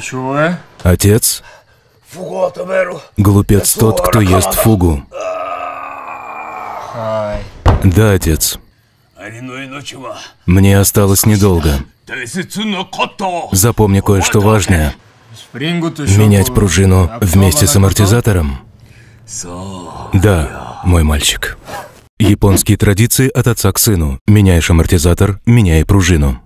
Чего, Отец? Глупец тот, кто ест фугу. Да, отец. Мне осталось недолго. Запомни кое-что важное. Менять пружину а вместе с амортизатором? Да, мой мальчик. Японские традиции от отца к сыну. Меняешь амортизатор, меняй пружину.